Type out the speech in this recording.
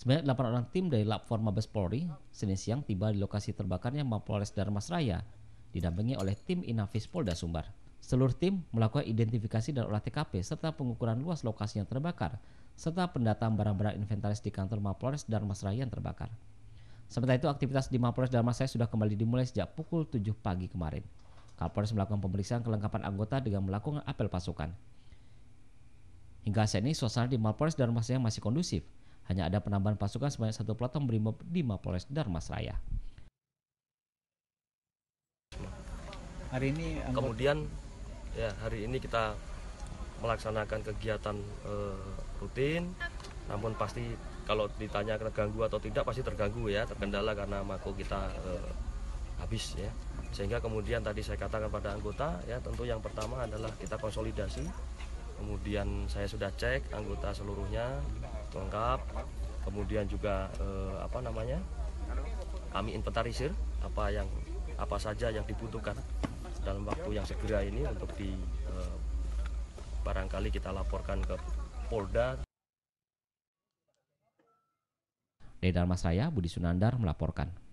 Sebanyak 8 orang tim dari Lapfor Mabes Polri Senin siang tiba di lokasi terbakarnya Mapolres Darmas Raya didampingi oleh tim Inafis Polda Sumbar. Seluruh tim melakukan identifikasi dan olah TKP serta pengukuran luas lokasi yang terbakar serta pendataan barang-barang inventaris di kantor Mapolres Darmas Raya yang terbakar. Sementara itu aktivitas di Mapolres Darmas Raya sudah kembali dimulai sejak pukul 7 pagi kemarin. Kapolres melakukan pemeriksaan kelengkapan anggota dengan melakukan apel pasukan. Hingga saat ini suasana di Mapolres Darmas Raya masih kondusif hanya ada penambahan pasukan sebanyak satu peleton brimob di Mapolres Darmasraya. Hari ini anggota... kemudian ya hari ini kita melaksanakan kegiatan e, rutin, namun pasti kalau ditanya terganggu atau tidak pasti terganggu ya, terkendala karena mako kita e, habis ya sehingga kemudian tadi saya katakan pada anggota ya tentu yang pertama adalah kita konsolidasi kemudian saya sudah cek anggota seluruhnya lengkap kemudian juga eh, apa namanya kami inventarisir apa yang apa saja yang dibutuhkan dalam waktu yang segera ini untuk di eh, barangkali kita laporkan ke Polda. Dedar Raya, Budi Sunandar melaporkan.